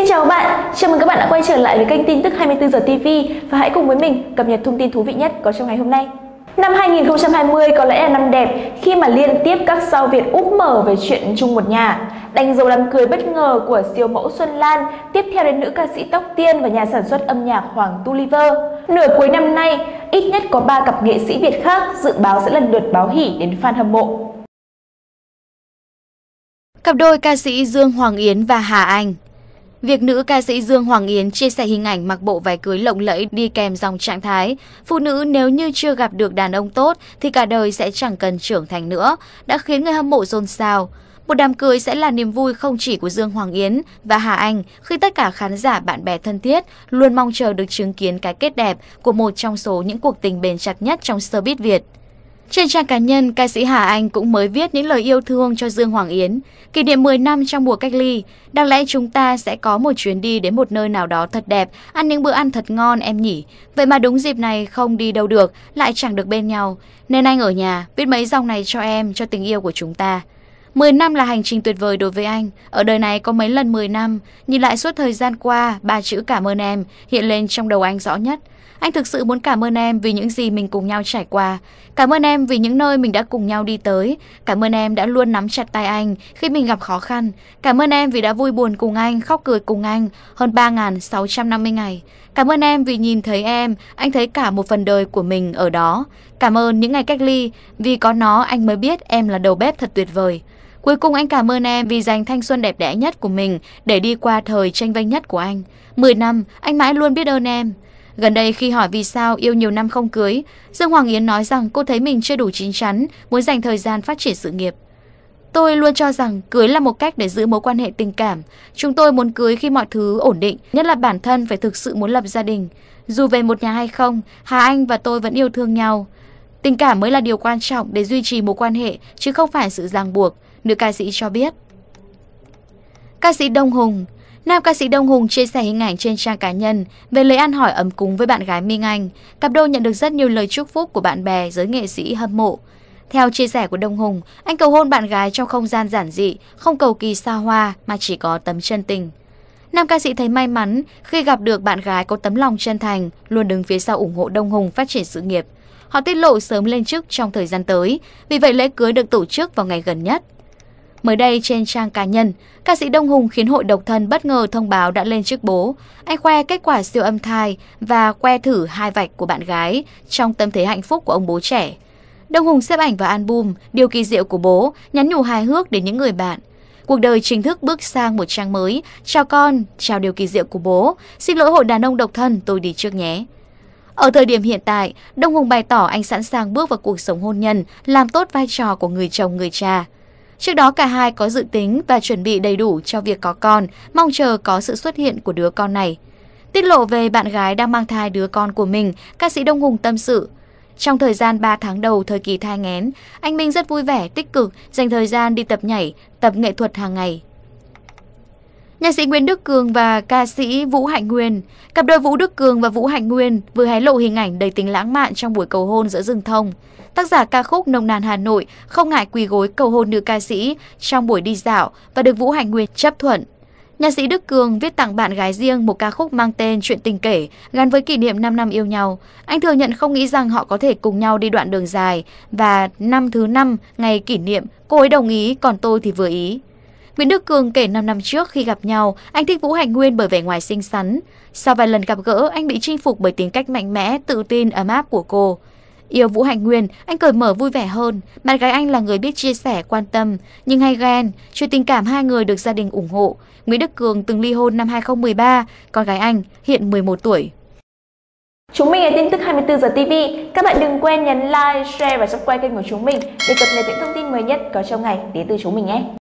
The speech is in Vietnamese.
Xin chào các bạn, chào mừng các bạn đã quay trở lại với kênh tin tức 24 giờ TV và hãy cùng với mình cập nhật thông tin thú vị nhất có trong ngày hôm nay. Năm 2020 có lẽ là năm đẹp khi mà liên tiếp các sao Việt úp mở về chuyện chung một nhà. Đánh dấu đám cưới bất ngờ của siêu mẫu Xuân Lan, tiếp theo đến nữ ca sĩ Tóc Tiên và nhà sản xuất âm nhạc Hoàng Tuliver. Nửa cuối năm nay, ít nhất có 3 cặp nghệ sĩ Việt khác dự báo sẽ lần lượt báo hỉ đến fan hâm mộ. Cặp đôi ca sĩ Dương Hoàng Yến và Hà Anh Việc nữ ca sĩ Dương Hoàng Yến chia sẻ hình ảnh mặc bộ váy cưới lộng lẫy đi kèm dòng trạng thái, phụ nữ nếu như chưa gặp được đàn ông tốt thì cả đời sẽ chẳng cần trưởng thành nữa, đã khiến người hâm mộ rôn xao. Một đám cưới sẽ là niềm vui không chỉ của Dương Hoàng Yến và Hà Anh khi tất cả khán giả bạn bè thân thiết luôn mong chờ được chứng kiến cái kết đẹp của một trong số những cuộc tình bền chặt nhất trong showbiz Việt. Trên trang cá nhân, ca sĩ Hà Anh cũng mới viết những lời yêu thương cho Dương Hoàng Yến. Kỷ niệm 10 năm trong mùa cách ly, đáng lẽ chúng ta sẽ có một chuyến đi đến một nơi nào đó thật đẹp, ăn những bữa ăn thật ngon em nhỉ. Vậy mà đúng dịp này không đi đâu được, lại chẳng được bên nhau. Nên anh ở nhà, viết mấy dòng này cho em, cho tình yêu của chúng ta. 10 năm là hành trình tuyệt vời đối với anh. Ở đời này có mấy lần 10 năm, nhìn lại suốt thời gian qua, ba chữ cảm ơn em hiện lên trong đầu anh rõ nhất. Anh thực sự muốn cảm ơn em vì những gì mình cùng nhau trải qua. Cảm ơn em vì những nơi mình đã cùng nhau đi tới. Cảm ơn em đã luôn nắm chặt tay anh khi mình gặp khó khăn. Cảm ơn em vì đã vui buồn cùng anh, khóc cười cùng anh hơn 3.650 ngày. Cảm ơn em vì nhìn thấy em, anh thấy cả một phần đời của mình ở đó. Cảm ơn những ngày cách ly, vì có nó anh mới biết em là đầu bếp thật tuyệt vời. Cuối cùng anh cảm ơn em vì dành thanh xuân đẹp đẽ nhất của mình để đi qua thời tranh vinh nhất của anh. 10 năm, anh mãi luôn biết ơn em. Gần đây khi hỏi vì sao yêu nhiều năm không cưới, Dương Hoàng Yến nói rằng cô thấy mình chưa đủ chín chắn, muốn dành thời gian phát triển sự nghiệp. Tôi luôn cho rằng cưới là một cách để giữ mối quan hệ tình cảm. Chúng tôi muốn cưới khi mọi thứ ổn định, nhất là bản thân phải thực sự muốn lập gia đình. Dù về một nhà hay không, Hà Anh và tôi vẫn yêu thương nhau. Tình cảm mới là điều quan trọng để duy trì mối quan hệ, chứ không phải sự ràng buộc, nữ ca sĩ cho biết. Ca sĩ Đông Hùng Nam ca sĩ Đông Hùng chia sẻ hình ảnh trên trang cá nhân về lấy ăn hỏi ấm cúng với bạn gái Minh Anh. Cặp đôi nhận được rất nhiều lời chúc phúc của bạn bè, giới nghệ sĩ hâm mộ. Theo chia sẻ của Đông Hùng, anh cầu hôn bạn gái trong không gian giản dị, không cầu kỳ xa hoa mà chỉ có tấm chân tình. Nam ca sĩ thấy may mắn khi gặp được bạn gái có tấm lòng chân thành, luôn đứng phía sau ủng hộ Đông Hùng phát triển sự nghiệp. Họ tiết lộ sớm lên chức trong thời gian tới, vì vậy lễ cưới được tổ chức vào ngày gần nhất Mới đây trên trang cá nhân, ca sĩ Đông Hùng khiến hội độc thân bất ngờ thông báo đã lên chức bố. Anh khoe kết quả siêu âm thai và que thử hai vạch của bạn gái trong tâm thế hạnh phúc của ông bố trẻ. Đông Hùng xếp ảnh và album Điều kỳ diệu của bố, nhắn nhủ hài hước đến những người bạn. Cuộc đời chính thức bước sang một trang mới. Chào con, chào điều kỳ diệu của bố. Xin lỗi hội đàn ông độc thân, tôi đi trước nhé. Ở thời điểm hiện tại, Đông Hùng bày tỏ anh sẵn sàng bước vào cuộc sống hôn nhân, làm tốt vai trò của người chồng người cha. Trước đó cả hai có dự tính và chuẩn bị đầy đủ cho việc có con, mong chờ có sự xuất hiện của đứa con này. Tiết lộ về bạn gái đang mang thai đứa con của mình, ca sĩ Đông Hùng tâm sự. Trong thời gian 3 tháng đầu thời kỳ thai nghén, anh Minh rất vui vẻ, tích cực, dành thời gian đi tập nhảy, tập nghệ thuật hàng ngày. Nhạc sĩ Nguyễn Đức Cường và ca sĩ Vũ Hạnh Nguyên Cặp đôi Vũ Đức Cường và Vũ Hạnh Nguyên vừa hé lộ hình ảnh đầy tính lãng mạn trong buổi cầu hôn giữa rừng thông. Tác giả ca khúc Nồng nàn Hà Nội không ngại quỳ gối cầu hôn nữ ca sĩ trong buổi đi dạo và được Vũ Hạnh Nguyên chấp thuận. Nhạc sĩ Đức Cường viết tặng bạn gái riêng một ca khúc mang tên Chuyện tình kể gắn với kỷ niệm 5 năm yêu nhau. Anh thừa nhận không nghĩ rằng họ có thể cùng nhau đi đoạn đường dài và năm thứ năm ngày kỷ niệm cô ấy đồng ý còn tôi thì vừa ý. Nguyễn Đức Cường kể 5 năm trước khi gặp nhau, anh thích Vũ Hạnh Nguyên bởi vẻ ngoài xinh xắn. Sau vài lần gặp gỡ, anh bị chinh phục bởi tính cách mạnh mẽ, tự tin, ấm áp của cô. Yêu Vũ Hạnh Nguyên, anh cởi mở vui vẻ hơn. Bạn gái anh là người biết chia sẻ, quan tâm, nhưng hay ghen. Chuyện tình cảm hai người được gia đình ủng hộ. Nguyễn Đức Cường từng ly hôn năm 2013, con gái anh hiện 11 tuổi. Chúng mình là tin tức 24 giờ TV. Các bạn đừng quên nhấn like, share và subscribe kênh của chúng mình để cập nhật những thông tin mới nhất có trong ngày đến từ chúng mình nhé.